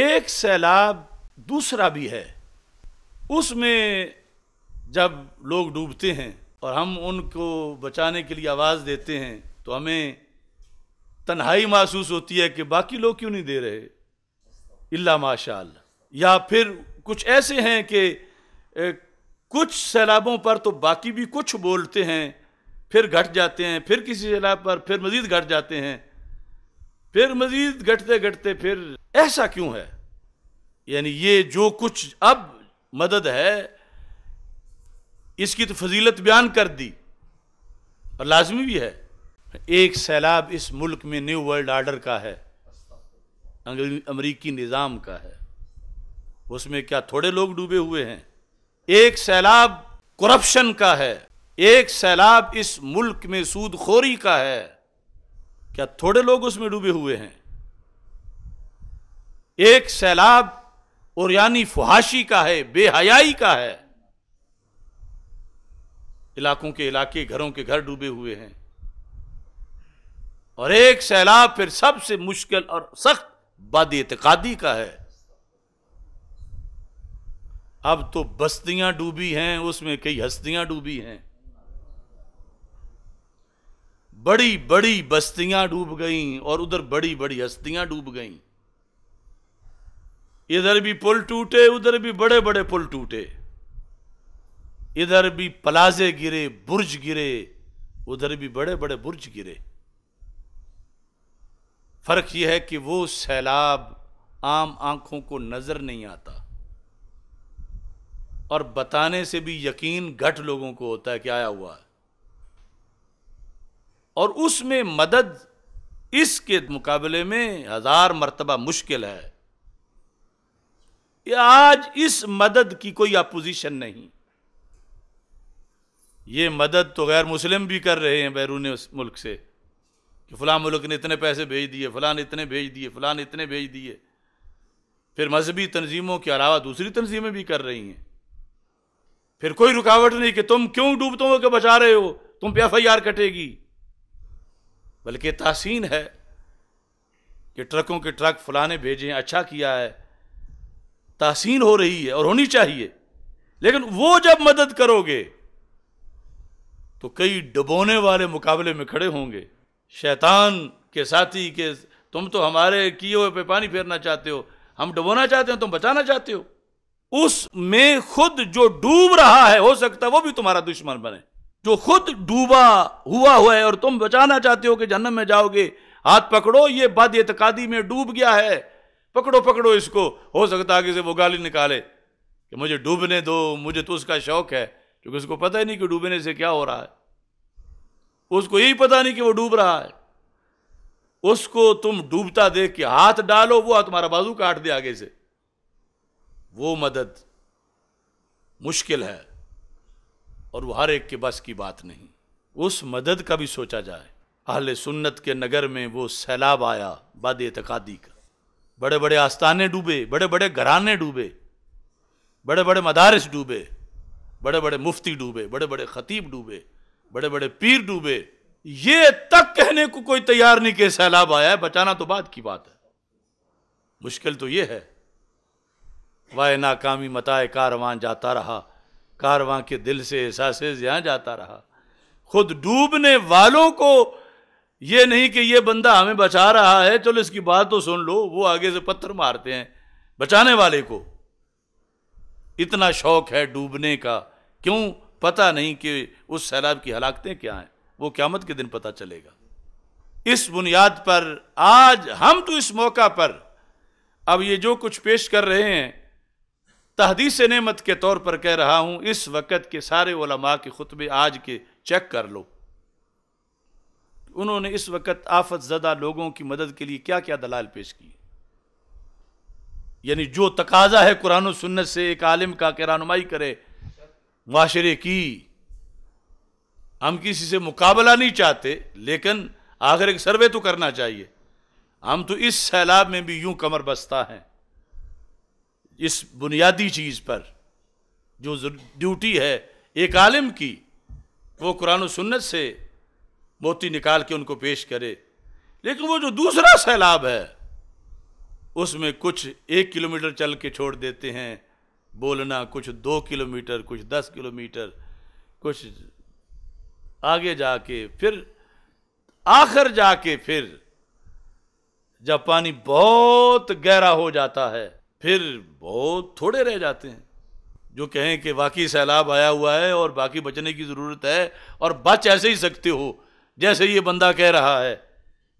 एक सैलाब दूसरा भी है उसमें जब लोग डूबते हैं और हम उनको बचाने के लिए आवाज़ देते हैं तो हमें तन्हाई महसूस होती है कि बाकी लोग क्यों नहीं दे रहे इल्ला माशाल या फिर कुछ ऐसे हैं कि कुछ सैलाबों पर तो बाकी भी कुछ बोलते हैं फिर घट जाते हैं फिर किसी सैलाब पर फिर मज़ीद घट जाते हैं फिर मज़ीद घटते घटते फिर ऐसा क्यों है यानी ये जो कुछ अब मदद है इसकी तो फजीलत बयान कर दी और लाजमी भी है एक सैलाब इस मुल्क में न्यू वर्ल्ड आर्डर का है अमरीकी निज़ाम का है उसमें क्या थोड़े लोग डूबे हुए हैं एक सैलाब करप्शन का है एक सैलाब इस मुल्क में सूदखोरी का है क्या थोड़े लोग उसमें डूबे हुए हैं एक सैलाब और यानी फुहाशी का है बेहयाई का है इलाकों के इलाके घरों के घर डूबे हुए हैं और एक सैलाब फिर सबसे मुश्किल और सख्त बाद इतकादी का है अब तो बस्तियां डूबी हैं उसमें कई हस्तियां डूबी हैं बड़ी बड़ी बस्तियां डूब गईं और उधर बड़ी बड़ी हस्तियां डूब गईं इधर भी पुल टूटे उधर भी बड़े बड़े पुल टूटे इधर भी प्लाजे गिरे बुर्ज गिरे उधर भी बड़े बड़े बुर्ज गिरे फर्क यह है कि वो सैलाब आम आंखों को नजर नहीं आता और बताने से भी यकीन घट लोगों को होता है कि आया हुआ है और उसमें मदद इसके मुकाबले में हजार मरतबा मुश्किल है आज इस मदद की कोई अपोजिशन नहीं ये मदद तो गैर मुस्लिम भी कर रहे हैं बैरून उस मुल्क से कि फला मुल्क ने इतने पैसे भेज दिए फलान इतने भेज दिए फ़लाँ इतने भेज दिए फिर मजहबी तनजीमों के अलावा दूसरी तनजीमें भी कर रही हैं फिर कोई रुकावट नहीं कि तुम क्यों डूबतों कि बचा रहे हो तुम पे एफ आई आर कटेगी बल्कि तहसीन है कि ट्रकों के ट्रक फलाने भेजे अच्छा किया है तहसीन हो रही है और होनी चाहिए लेकिन वो जब मदद करोगे तो कई डबोने वाले मुकाबले में खड़े होंगे शैतान के साथी के तुम तो हमारे किए हुए पे पानी फेरना चाहते हो हम डबोना चाहते हो तुम बचाना चाहते हो उसमें खुद जो डूब रहा है हो सकता है वो भी तुम्हारा दुश्मन बने जो खुद डूबा हुआ हुआ है और तुम बचाना चाहते हो कि जन्म में जाओगे हाथ पकड़ो ये बद एतकादी में डूब गया है पकड़ो पकड़ो इसको हो सकता है से वो गाली निकाले कि मुझे डूबने दो मुझे तो उसका शौक है क्योंकि उसको पता ही नहीं कि डूबने से क्या हो रहा है उसको यही पता नहीं कि वो डूब रहा है उसको तुम डूबता देख के हाथ डालो वो तुम्हारा बाजू काट दे आगे से वो मदद मुश्किल है और वो हर एक के बस की बात नहीं उस मदद का भी सोचा जाए अहले सुन्नत के नगर में वो सैलाब आया बाद एतकादी का बड़े बड़े आस्थाने डूबे बड़े बड़े घराने डूबे बड़े बड़े मदारस डूबे बड़े बड़े मुफ्ती डूबे बड़े बड़े खतीब डूबे बड़े बड़े पीर डूबे ये तक कहने को कोई तैयार नहीं कि सैलाब आया है बचाना तो बाद की बात है मुश्किल तो ये है वाय नाकामी मताए कारवां जाता रहा कारवां के दिल से एहसास यहाँ जाता रहा खुद डूबने वालों को ये नहीं कि ये बंदा हमें बचा रहा है चलो इसकी बात तो सुन लो वो आगे से पत्थर मारते हैं बचाने वाले को इतना शौक है डूबने का क्यों पता नहीं कि उस सैलाब की हलाकतें क्या हैं वो क्यामत के दिन पता चलेगा इस बुनियाद पर आज हम तो इस मौका पर अब ये जो कुछ पेश कर रहे हैं तहदीस नेमत के तौर पर कह रहा हूं इस वक़्त के सारे ओलमा के ख़ुतबे आज के चेक कर लो उन्होंने इस वक्त आफत ज़दा लोगों की मदद के लिए क्या क्या दलाल पेश की यानी जो तकाजा है कुरान सुन्नत से एक आलिम का के रानुमाई करे माशरे की हम किसी से मुकाबला नहीं चाहते लेकिन आखिर एक सर्वे तो करना चाहिए हम तो इस सैलाब में भी यूं कमर बसता है इस बुनियादी चीज़ पर जो ड्यूटी है एक आलिम की वो कुरान सुन्नत से मोती निकाल के उनको पेश करे लेकिन वो जो दूसरा सैलाब है उसमें कुछ एक किलोमीटर चल के छोड़ देते हैं बोलना कुछ दो किलोमीटर कुछ दस किलोमीटर कुछ आगे जाके फिर आखिर जाके फिर जब पानी बहुत गहरा हो जाता है फिर बहुत थोड़े रह जाते हैं जो कहें कि बाकी सैलाब आया हुआ है और बाकी बचने की ज़रूरत है और बच ऐसे ही सकते हो जैसे ये बंदा कह रहा है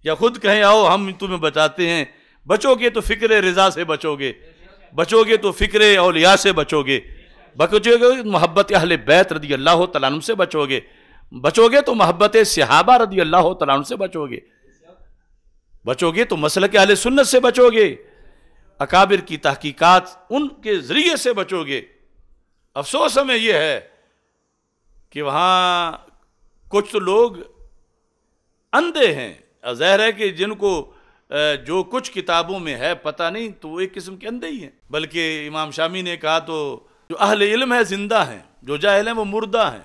या खुद कहें आओ हम तुम्हें बचाते हैं बचोगे तो फिक्र रजा से बचोगे बचोगे तो फिक्र अलिया से बचोगे बचोगे तो मोहब्बत अहल बैत रदी अल्लाह तला से बचोगे बचोगे तो मोहब्बत सिहाबा रदी अल्लाह तला से बचोगे बचोगे तो मसल के अहल सुन्नत से बचोगे अकाबिर की तहकीकात उनके ज़रिए से बचोगे अफसोस हमें यह है कि वहाँ कुछ तो लोग अंधे हैं जहर है कि जिनको जो कुछ किताबों में है पता नहीं तो वो एक किस्म के अंधे ही हैं बल्कि इमाम शामी ने कहा तो जो अहल इल्म है जिंदा हैं जो जाहिल हैं वो मुर्दा हैं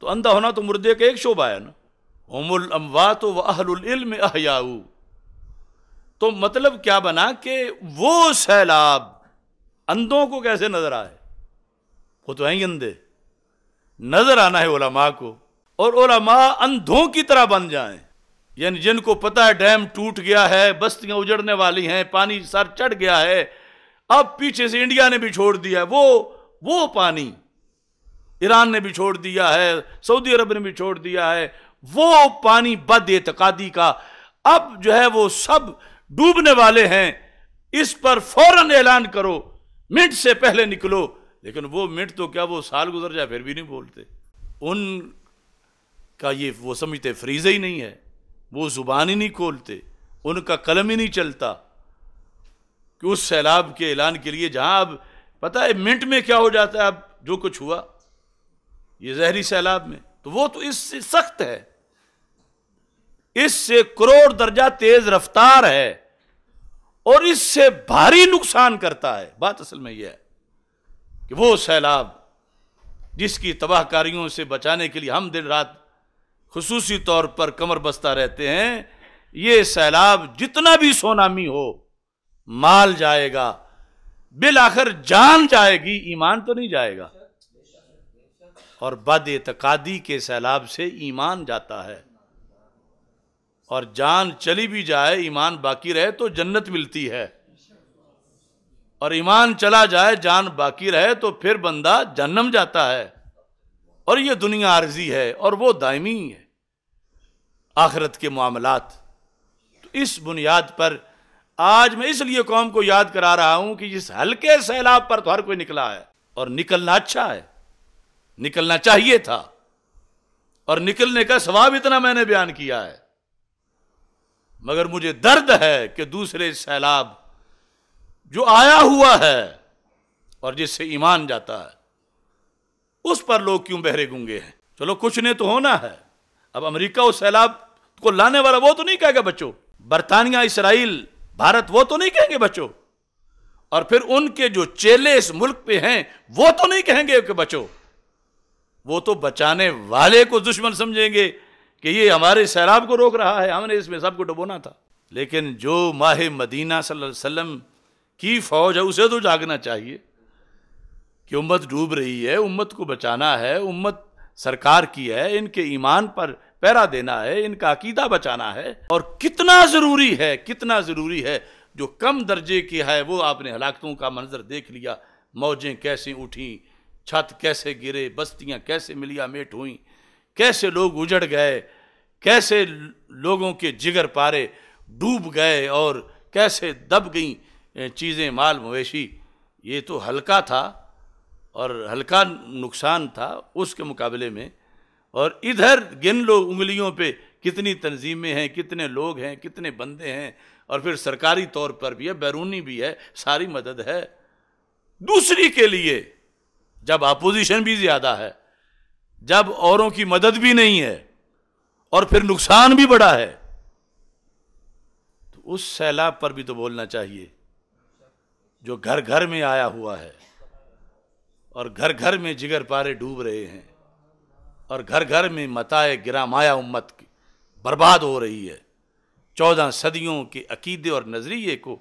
तो अंधा होना तो मुर्दे का एक शोबा है ना अमवा तो वह अहलम अहयाऊ तो मतलब क्या बना कि वो सैलाब अंधों को कैसे नजर आए वो तो हैं अंधे नजर आना है ओलमा को और ओलमा अंधों की तरह बन जाएं यानी जिनको पता है डैम टूट गया है बस्तियां उजड़ने वाली हैं पानी सर चढ़ गया है अब पीछे से इंडिया ने भी छोड़ दिया वो वो पानी ईरान ने भी छोड़ दिया है सऊदी अरब ने भी छोड़ दिया है वो पानी बद एतकादी का अब जो है वो सब डूबने वाले हैं इस पर फौरन ऐलान करो मिनट से पहले निकलो लेकिन वो मिनट तो क्या वो साल गुजर जाए फिर भी नहीं बोलते उन का ये वो समझते फ्रीज़े ही नहीं है वो ज़ुबान ही नहीं खोलते उनका कलम ही नहीं चलता कि उस सैलाब के ऐलान के लिए जहाँ अब पता है मिनट में क्या हो जाता है अब जो कुछ हुआ ये जहरी सैलाब में तो वो तो इससे सख्त है इससे करोड़ दर्जा तेज रफ्तार है और इससे भारी नुकसान करता है बात असल में यह है कि वो सैलाब जिसकी तबाहकारियों से बचाने के लिए हम दिन रात खसूसी तौर पर कमर बस्ता रहते हैं ये सैलाब जितना भी सोनामी हो माल जाएगा बिल आखिर जान जाएगी ईमान तो नहीं जाएगा और बद एतकादी के सैलाब से ईमान जाता है और जान चली भी जाए ईमान बाकी रहे तो जन्नत मिलती है और ईमान चला जाए जान बाकी रहे तो फिर बंदा जन्म जाता है और ये दुनिया आर्जी है और वो दायमी है आखरत के मामलात तो इस बुनियाद पर आज मैं इसलिए कौम को याद करा रहा हूं कि इस हल्के सैलाब पर तो हर कोई निकला है और निकलना अच्छा है निकलना चाहिए था और निकलने का स्वाब इतना मैंने बयान किया है मगर मुझे दर्द है कि दूसरे सैलाब जो आया हुआ है और जिससे ईमान जाता है उस पर लोग क्यों बहरे गूंगे हैं चलो कुछ ने तो होना है अब अमेरिका उस सैलाब को लाने वाला वो तो नहीं कहेगा बच्चों बरतानिया इसराइल भारत वो तो नहीं कहेंगे बच्चों और फिर उनके जो चेले इस मुल्क पे हैं वो तो नहीं कहेंगे कि बचो वो तो बचाने वाले को दुश्मन समझेंगे कि ये हमारे सैलाब को रोक रहा है हमने इसमें सबको डुबोना था लेकिन जो माह मदीना सल्लल्लाहु अलैहि वसल्लम की फौज है उसे तो जागना चाहिए कि उम्मत डूब रही है उम्मत को बचाना है उम्मत सरकार की है इनके ईमान पर पैरा देना है इनका अकीदा बचाना है और कितना ज़रूरी है कितना ज़रूरी है जो कम दर्जे की है वो आपने हलाकतों का मंजर देख लिया मौजें कैसे उठी छत कैसे गिरे बस्तियां कैसे मिलिया मेट हुई कैसे लोग उजड़ गए कैसे लोगों के जिगर पारे डूब गए और कैसे दब गई चीज़ें माल मवेशी ये तो हल्का था और हल्का नुकसान था उसके मुकाबले में और इधर गिन लो उंगलियों पे कितनी तनज़ीमें हैं कितने लोग हैं कितने बंदे हैं और फिर सरकारी तौर पर भी है बैरूनी भी है सारी मदद है दूसरी के लिए जब अपोजिशन भी ज़्यादा है जब औरों की मदद भी नहीं है और फिर नुकसान भी बड़ा है तो उस सैलाब पर भी तो बोलना चाहिए जो घर घर में आया हुआ है और घर घर में जिगर पारे डूब रहे हैं और घर घर में मताए माया उम्मत की बर्बाद हो रही है चौदह सदियों के अकीदे और नज़रिए को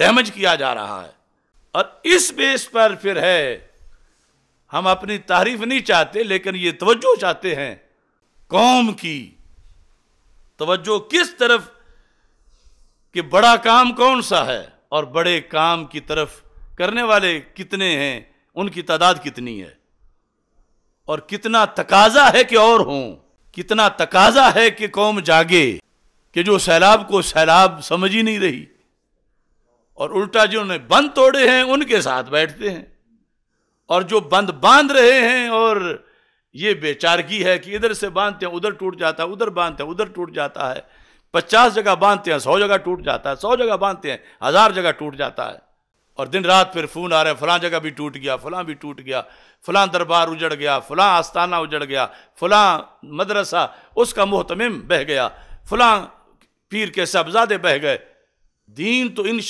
डैमेज किया जा रहा है और इस बेस पर फिर है हम अपनी तारीफ नहीं चाहते लेकिन ये तवज्जो चाहते हैं कौम की तवज्जो किस तरफ कि बड़ा काम कौन सा है और बड़े काम की तरफ करने वाले कितने हैं उनकी तादाद कितनी है और कितना तकाजा है कि और हों कितना तकाजा है कि कौम जागे कि जो सैलाब को सैलाब समझ ही नहीं रही और उल्टा जिन्होंने बंद तोड़े हैं उनके साथ बैठते हैं और जो बंद बांध रहे हैं और ये बेचारगी है कि इधर से बांधते हैं उधर टूट जाता है उधर बांधते हैं उधर टूट जाता है पचास जगह बांधते हैं सौ जगह टूट जाता है सौ जगह बांधते हैं हज़ार जगह टूट जाता है और दिन रात फिर फ़ोन आ रहे हैं फलां जगह भी टूट गया फलां भी टूट गया फ़लाँ दरबार उजड़ गया फ़लाँ आस्ताना उजड़ गया फलां मदरसा उसका मोहतमिम बह गया फलां पीर के साहबजादे बह गए दीन तो इन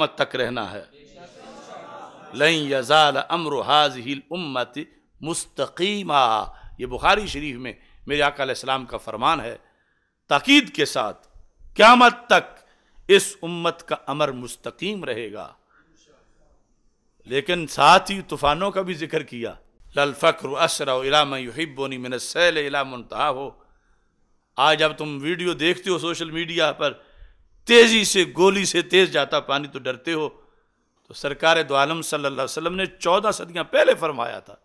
मत तक रहना है लई यजाल अमर हाज हिल उम्मत मुस्तकीमा ये बुखारी शरीफ में मेरे आकाम का फरमान है ताकीद के साथ क़्यामत तक इस उम्मत का अमर मुस्तकीम रहेगा लेकिन साथ ही तूफानों का भी जिक्र किया लल फ़क्र असरा इलाम युहिबोनी मिन सैल इलामतहा हो आज अब तुम वीडियो देखते हो सोशल मीडिया पर तेज़ी से गोली से तेज़ जाता पानी तो डरते हो तो सरकार दो आलम सल्ला वसलम ने चौदह सदियाँ पहले फरमाया था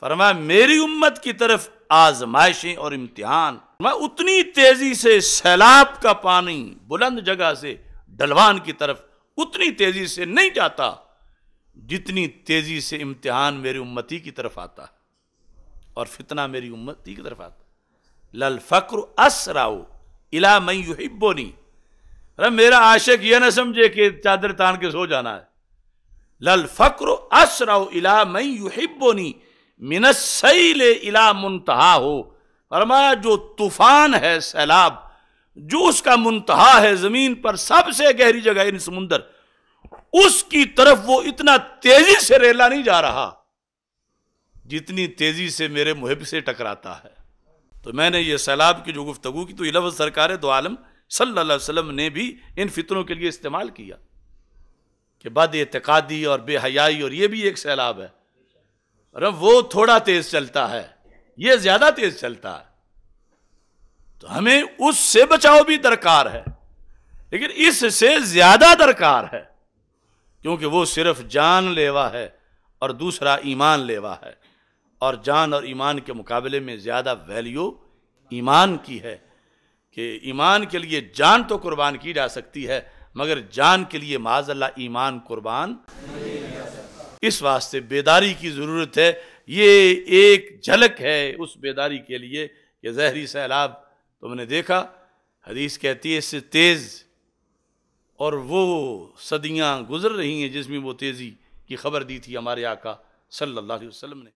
फरमाया मेरी उम्मत की तरफ आजमाइशें और इम्तिहान मैं उतनी तेज़ी से सैलाब का पानी बुलंद जगह से डलवान की तरफ उतनी तेज़ी से नहीं जाता जितनी तेजी से इम्तिहान मेरी उम्मती की तरफ आता और फितना मेरी उम्मती की तरफ आता लल फक्र राउ इला मई युहिब्बोनी अरे मेरा आशिक यह ना समझे कि चादर तान के सो जाना है लल फक्र राउ इला मई सही ले इला मुंतहा हो फरमाया जो तूफान है सैलाब जो उसका मुंतहा है जमीन पर सबसे गहरी जगह इन समुंदर उसकी तरफ वो इतना तेजी से रेला नहीं जा रहा जितनी तेजी से मेरे मुहब से टकराता है तो मैंने ये सैलाब की जो गुफ्तगु की तो इलाव सरकार दो आलम सल्लाम ने भी इन फितरों के लिए इस्तेमाल किया कि बद एतकादी और बेहयाई और ये भी एक सैलाब है अरे वो थोड़ा तेज चलता है ये ज्यादा तेज चलता है तो हमें उससे बचाव भी दरकार है लेकिन इससे ज्यादा दरकार है क्योंकि वो सिर्फ जान लेवा है और दूसरा ईमान लेवा है और जान और ईमान के मुकाबले में ज़्यादा वैल्यू ईमान की है कि ईमान के लिए जान तो कुर्बान की जा सकती है मगर जान के लिए माजल्ला ईमान कुर्बान इस वास्ते बेदारी की ज़रूरत है ये एक झलक है उस बेदारी के लिए कि जहरी सैलाब तुमने देखा हदीस कहती है इससे तेज़ और वो सदियां गुजर रही हैं जिसमें वो तेज़ी की खबर दी थी हमारे आका सल्लल्लाहु अलैहि वसल्लम ने